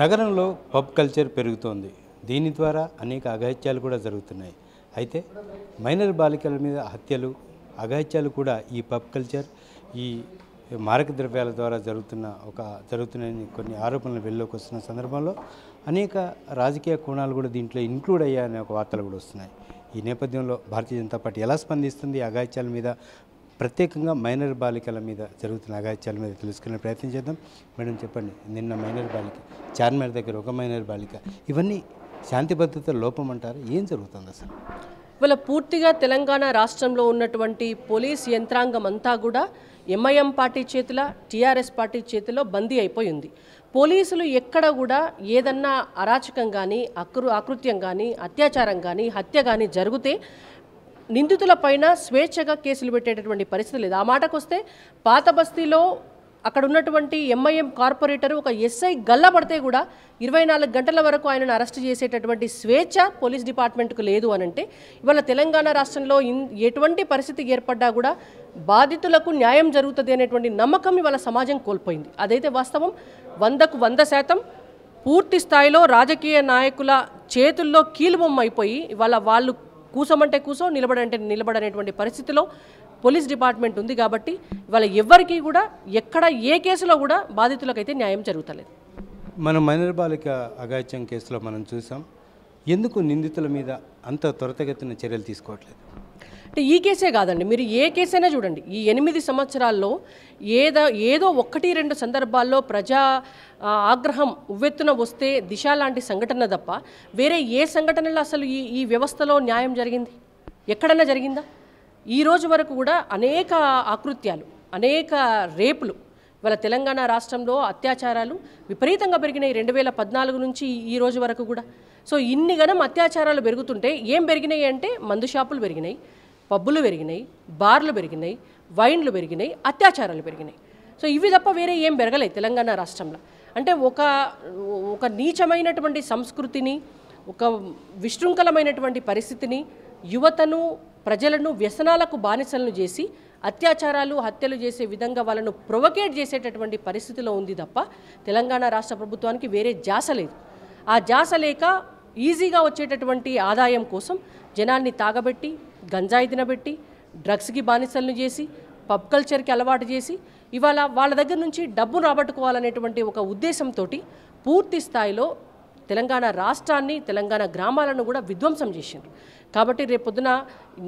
నగరంలో pub culture పెరుగుతోంది దీని ద్వారా అనేక అఘాయిత్యాలు కూడా జరుగుతున్నాయి అయితే మైనర్ బాలికల మీద హత్యలు అఘాయిత్యాలు కూడా ఈ పబ్ కల్చర్ ఈ మారక ద్రవ్యాల ద్వారా జరుగుతున్న ఒక జరుగుతున్నాయని కొన్ని ఆరోపణలు వెళ్ళలోకి వస్తున్న సందర్భంలో అనేక రాజకీయ కోణాలు కూడా దీంట్లో ఇంక్లూడ్ అయ్యాయనే ఒక వార్తలు కూడా వస్తున్నాయి ఈ నేపథ్యంలో భారతీయ జనతా పార్టీ ఎలా స్పందిస్తుంది అఘాయిత్యాల మీద ప్రత్యేకంగా మైనర్ బాలికల మీద జరుగుతున్న అగాత్యాల మీద తెలుసుకునే ప్రయత్నం చేద్దాం మేడం చెప్పండి నిన్న మైనర్ బాలిక చార్మర్ దగ్గర ఒక మైనర్ బాలిక ఇవన్నీ శాంతి భద్రత లోపం అంటారు ఏం జరుగుతుంది అసలు ఇవాళ పూర్తిగా తెలంగాణ రాష్ట్రంలో ఉన్నటువంటి పోలీస్ యంత్రాంగం అంతా కూడా ఎంఐఎం పార్టీ చేతిలో టీఆర్ఎస్ పార్టీ చేతిలో బందీ అయిపోయింది పోలీసులు ఎక్కడ కూడా ఏదన్నా అరాచకం కానీ అకృ అకృత్యం కానీ అత్యాచారం కానీ హత్య కానీ జరిగితే నిందితులపైన స్వేచ్ఛగా కేసులు పెట్టేటటువంటి పరిస్థితి లేదు ఆ మాటకు వస్తే పాత బస్తీలో అక్కడ ఉన్నటువంటి ఎంఐఎం కార్పొరేటర్ ఒక ఎస్ఐ గల్లబడితే కూడా ఇరవై నాలుగు గంటల వరకు ఆయనను అరెస్ట్ చేసేటటువంటి స్వేచ్ఛ పోలీస్ డిపార్ట్మెంట్కు లేదు అని అంటే ఇవాళ తెలంగాణ రాష్ట్రంలో ఎటువంటి పరిస్థితి ఏర్పడ్డా కూడా బాధితులకు న్యాయం జరుగుతుంది అనేటువంటి నమ్మకం ఇవాళ సమాజం కోల్పోయింది అదైతే వాస్తవం వందకు వంద శాతం పూర్తి స్థాయిలో రాజకీయ నాయకుల చేతుల్లో కీలుబొమ్మ అయిపోయి ఇవాళ వాళ్ళు కూసమంటే కూసో నిలబడంటే నిలబడనేటువంటి పరిస్థితిలో పోలీస్ డిపార్ట్మెంట్ ఉంది కాబట్టి వాళ్ళ ఎవరికి కూడా ఎక్కడ ఏ కేసులో కూడా బాధితులకైతే న్యాయం జరుగుతలేదు మనం మైనర్ బాలిక అగాత్యం కేసులో మనం చూసాం ఎందుకు నిందితుల మీద అంత త్వరతగతిన చర్యలు తీసుకోవట్లేదు అంటే ఈ కేసే కాదండి మీరు ఏ కేసైనా చూడండి ఈ ఎనిమిది సంవత్సరాల్లో ఏదో ఏదో ఒకటి రెండు సందర్భాల్లో ప్రజా ఆగ్రహం ఉవ్వెత్తున వస్తే దిశ లాంటి సంఘటన తప్ప వేరే ఏ సంఘటనలో అసలు ఈ ఈ వ్యవస్థలో న్యాయం జరిగింది ఎక్కడన్నా జరిగిందా ఈ రోజు వరకు కూడా అనేక ఆకృత్యాలు అనేక రేపులు వాళ్ళ తెలంగాణ రాష్ట్రంలో అత్యాచారాలు విపరీతంగా పెరిగినాయి రెండు వేల పద్నాలుగు నుంచి ఈ రోజు వరకు కూడా సో ఇన్ని గణం అత్యాచారాలు పెరుగుతుంటే ఏం పెరిగినాయి అంటే మందు షాపులు పెరిగినాయి పబ్బులు పెరిగినాయి బార్లు పెరిగినాయి వైన్లు పెరిగినాయి అత్యాచారాలు పెరిగినాయి సో ఇవి తప్ప వేరే ఏం పెరగలేదు తెలంగాణ రాష్ట్రంలో అంటే ఒక ఒక నీచమైనటువంటి సంస్కృతిని ఒక విశృంఖలమైనటువంటి పరిస్థితిని యువతను ప్రజలను వ్యసనాలకు బానిసలను చేసి అత్యాచారాలు హత్యలు చేసే విధంగా వాళ్ళను ప్రొవకేట్ చేసేటటువంటి పరిస్థితిలో ఉంది తప్ప తెలంగాణ రాష్ట్ర ప్రభుత్వానికి వేరే జాస లేదు ఆ జాస లేక ఈజీగా వచ్చేటటువంటి ఆదాయం కోసం జనాన్ని తాగబెట్టి గంజాయి తినబెట్టి డ్రగ్స్కి బానిసలను చేసి పబ్ కల్చర్కి అలవాటు చేసి ఇవాళ వాళ్ళ దగ్గర నుంచి డబ్బు రాబట్టుకోవాలనేటువంటి ఒక ఉద్దేశంతో పూర్తి స్థాయిలో తెలంగాణ రాష్ట్రాన్ని తెలంగాణ గ్రామాలను కూడా విధ్వంసం చేసిండ్రు కాబట్టి రేపొద్దున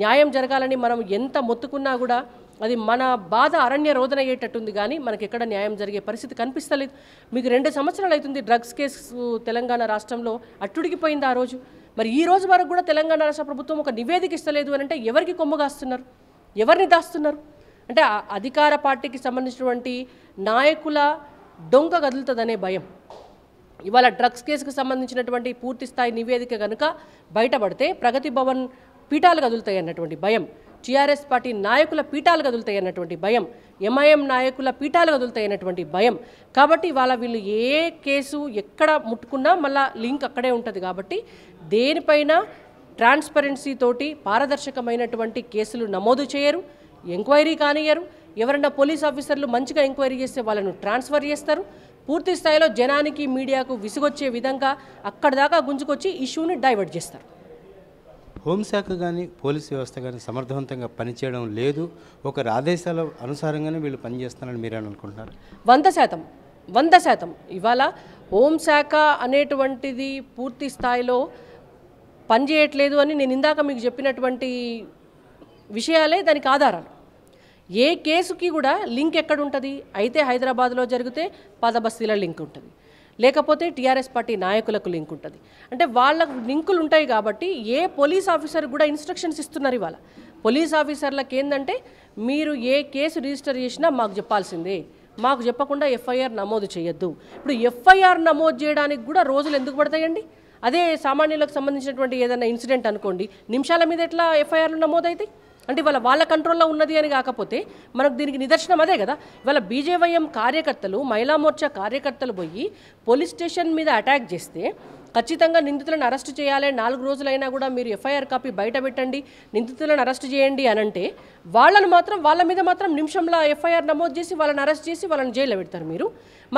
న్యాయం జరగాలని మనం ఎంత మొత్తుకున్నా కూడా అది మన బాధ అరణ్య రోదన అయ్యేటట్టుంది కానీ మనకి ఎక్కడ న్యాయం జరిగే పరిస్థితి కనిపిస్తలేదు మీకు రెండు సంవత్సరాలు అవుతుంది డ్రగ్స్ కేసు తెలంగాణ రాష్ట్రంలో అట్టుడికిపోయింది ఆ రోజు మరి ఈ రోజు వరకు కూడా తెలంగాణ రాష్ట్ర ప్రభుత్వం ఒక నివేదిక ఇస్తలేదు అని అంటే ఎవరికి కొమ్ము కాస్తున్నారు ఎవరిని దాస్తున్నారు అంటే అధికార పార్టీకి సంబంధించినటువంటి నాయకుల డొంక కదులుతుందనే భయం ఇవాళ డ్రగ్స్ కేసుకు సంబంధించినటువంటి పూర్తి స్థాయి నివేదిక కనుక బయటపడితే ప్రగతి భవన్ పీఠాలు కదులుతాయి అన్నటువంటి భయం టీఆర్ఎస్ పార్టీ నాయకుల పీఠాలు కదులుతాయి అన్నటువంటి భయం ఎంఐఎం నాయకుల పీఠాలు కదులుతాయి అన్నటువంటి భయం కాబట్టి ఇవాళ వీళ్ళు ఏ కేసు ఎక్కడ ముట్టుకున్నా మళ్ళా లింక్ అక్కడే ఉంటుంది కాబట్టి దేనిపైన ట్రాన్స్పరెన్సీతోటి పారదర్శకమైనటువంటి కేసులు నమోదు చేయరు ఎంక్వైరీ కానియరు ఎవరన్నా పోలీస్ ఆఫీసర్లు మంచిగా ఎంక్వైరీ చేస్తే వాళ్ళను ట్రాన్స్ఫర్ చేస్తారు పూర్తి స్థాయిలో జనానికి మీడియాకు విసుగొచ్చే విధంగా అక్కడ దాకా గుంజుకొచ్చి ఇష్యూని డైవర్ట్ చేస్తారు హోంశాఖ కానీ పోలీస్ వ్యవస్థ కానీ సమర్థవంతంగా పనిచేయడం లేదు ఒక ఆదేశాల అనుసారంగానే వీళ్ళు పనిచేస్తున్నారని మీరు అనుకుంటున్నారు వంద శాతం వంద శాతం ఇవాళ హోంశాఖ అనేటువంటిది పూర్తి స్థాయిలో పనిచేయట్లేదు అని నేను ఇందాక మీకు చెప్పినటువంటి విషయాలే దానికి ఆధారాలు ఏ కేసుకి కూడా లింక్ ఎక్కడ ఉంటుంది అయితే హైదరాబాద్లో జరిగితే పాదబస్తీల లింక్ ఉంటుంది లేకపోతే టీఆర్ఎస్ పార్టీ నాయకులకు లింక్ ఉంటుంది అంటే వాళ్ళకు లింకులు ఉంటాయి కాబట్టి ఏ పోలీస్ ఆఫీసర్ కూడా ఇన్స్ట్రక్షన్స్ ఇస్తున్నారు ఇవాళ పోలీస్ ఆఫీసర్లకు ఏంటంటే మీరు ఏ కేసు రిజిస్టర్ చేసినా మాకు చెప్పాల్సిందే మాకు చెప్పకుండా ఎఫ్ఐఆర్ నమోదు చేయొద్దు ఇప్పుడు ఎఫ్ఐఆర్ నమోదు చేయడానికి కూడా రోజులు ఎందుకు పడతాయండి అదే సామాన్యులకు సంబంధించినటువంటి ఏదైనా ఇన్సిడెంట్ అనుకోండి నిమిషాల మీద ఎట్లా ఎఫ్ఐఆర్లు నమోదవుతాయి అంటే ఇవాళ వాళ్ళ కంట్రోల్లో ఉన్నది అని కాకపోతే మనకు దీనికి నిదర్శనం అదే కదా ఇవాళ బీజేవైఎం కార్యకర్తలు మహిళా మోర్చా కార్యకర్తలు పోయి పోలీస్ స్టేషన్ మీద అటాక్ చేస్తే ఖచ్చితంగా నిందితులను అరెస్ట్ చేయాలి నాలుగు రోజులైనా కూడా మీరు ఎఫ్ఐఆర్ కాపీ బయట పెట్టండి నిందితులను అరెస్ట్ చేయండి అని అంటే వాళ్ళను మాత్రం వాళ్ళ మీద మాత్రం నిమిషంలో ఎఫ్ఐఆర్ నమోదు చేసి వాళ్ళని అరెస్ట్ చేసి వాళ్ళని జైల్లో పెడతారు మీరు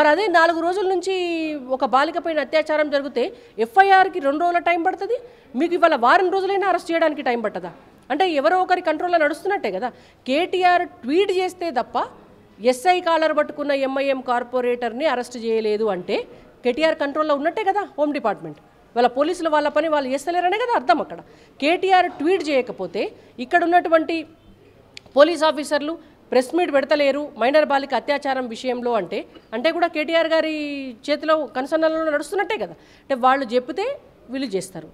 మరి అదే నాలుగు రోజుల నుంచి ఒక బాలికపైన అత్యాచారం జరిగితే ఎఫ్ఐఆర్కి రెండు రోజుల టైం పడుతుంది మీకు ఇవాళ వారం రోజులైనా అరెస్ట్ చేయడానికి టైం పట్టదా అంటే ఎవరో ఒకరి కంట్రోల్లో నడుస్తున్నట్టే కదా కేటీఆర్ ట్వీట్ చేస్తే తప్ప ఎస్ఐ కాలర్ పట్టుకున్న ఎంఐఎం కార్పొరేటర్ని అరెస్ట్ చేయలేదు అంటే కేటీఆర్ కంట్రోల్లో ఉన్నట్టే కదా హోమ్ డిపార్ట్మెంట్ వాళ్ళ పోలీసులు వాళ్ళ పని వాళ్ళు చేస్తలేరనే కదా అర్థం అక్కడ కేటీఆర్ ట్వీట్ చేయకపోతే ఇక్కడ ఉన్నటువంటి పోలీస్ ఆఫీసర్లు ప్రెస్ మీట్ పెడతలేరు మైనర్ బాలిక అత్యాచారం విషయంలో అంటే అంటే కూడా కేటీఆర్ గారి చేతిలో కన్సర్నల్లో నడుస్తున్నట్టే కదా అంటే వాళ్ళు చెప్తే వీళ్ళు చేస్తారు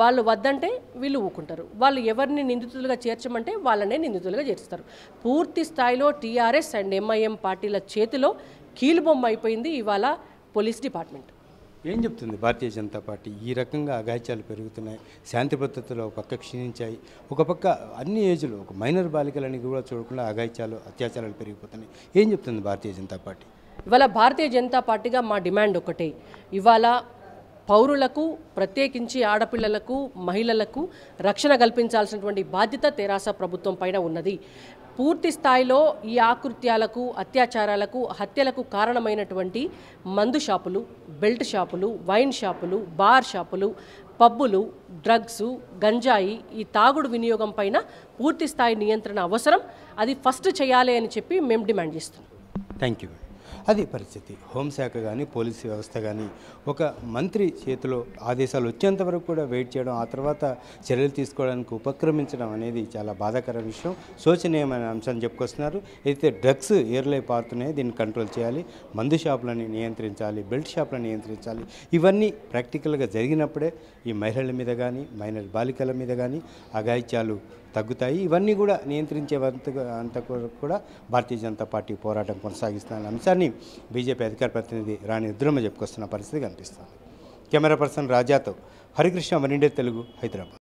వాళ్ళు వద్దంటే వీళ్ళు ఊకుంటారు వాళ్ళు ఎవరిని నిందితులుగా చేర్చమంటే వాళ్ళనే నిందితులుగా చేర్చుతారు పూర్తి స్థాయిలో టీఆర్ఎస్ అండ్ ఎంఐఎం పార్టీల చేతిలో కీలుబొమ్మ అయిపోయింది ఇవాళ పోలీస్ డిపార్ట్మెంట్ ఏం చెప్తుంది భారతీయ జనతా పార్టీ ఈ రకంగా అఘాయిత్యాలు పెరుగుతున్నాయి శాంతి భద్రతలో ఒక పక్క క్షీణించాయి ఒక పక్క అన్ని ఏజ్లు ఒక మైనర్ బాలికలని కూడా చూడకుండా అఘాయిత్యాలు అత్యాచారాలు పెరిగిపోతున్నాయి ఏం చెప్తుంది భారతీయ జనతా పార్టీ ఇవాళ భారతీయ జనతా పార్టీగా మా డిమాండ్ ఒకటే ఇవాళ పౌరులకు ప్రత్యేకించి ఆడపిల్లలకు మహిళలకు రక్షణ కల్పించాల్సినటువంటి బాధ్యత తెరాస ప్రభుత్వం పైన ఉన్నది పూర్తి స్థాయిలో ఈ ఆకృత్యాలకు అత్యాచారాలకు హత్యలకు కారణమైనటువంటి మందు షాపులు బెల్ట్ షాపులు వైన్ షాపులు బార్ షాపులు పబ్బులు డ్రగ్స్ గంజాయి ఈ తాగుడు వినియోగం పైన పూర్తి స్థాయి నియంత్రణ అవసరం అది ఫస్ట్ చేయాలి అని చెప్పి మేము డిమాండ్ చేస్తున్నాం థ్యాంక్ యూ అది పరిస్థితి హోంశాఖ కానీ పోలీస్ వ్యవస్థ కానీ ఒక మంత్రి చేతిలో ఆదేశాలు వచ్చేంత వరకు కూడా వెయిట్ చేయడం ఆ తర్వాత చర్యలు తీసుకోవడానికి ఉపక్రమించడం అనేది చాలా బాధాకర విషయం శోచనీయమైన అంశాన్ని చెప్పుకొస్తున్నారు అయితే డ్రగ్స్ ఏర్లై పారుతున్నాయి దీన్ని కంట్రోల్ చేయాలి మందు షాపులని నియంత్రించాలి బెల్ట్ షాపులను నియంత్రించాలి ఇవన్నీ ప్రాక్టికల్గా జరిగినప్పుడే ఈ మహిళల మీద కానీ మైనర్ బాలికల మీద కానీ అఘాయిత్యాలు తగ్గుతాయి ఇవన్నీ కూడా నియంత్రించే అంత కూడా భారతీయ జనతా పార్టీ పోరాటం కొనసాగిస్తున్న అంశాన్ని బీజేపీ అధికార ప్రతినిధి రాణి ఉద్రమ చెప్పుకొస్తున్న పరిస్థితి కనిపిస్తుంది కెమెరా పర్సన్ రాజాతో హరికృష్ణ మరిండే తెలుగు హైదరాబాద్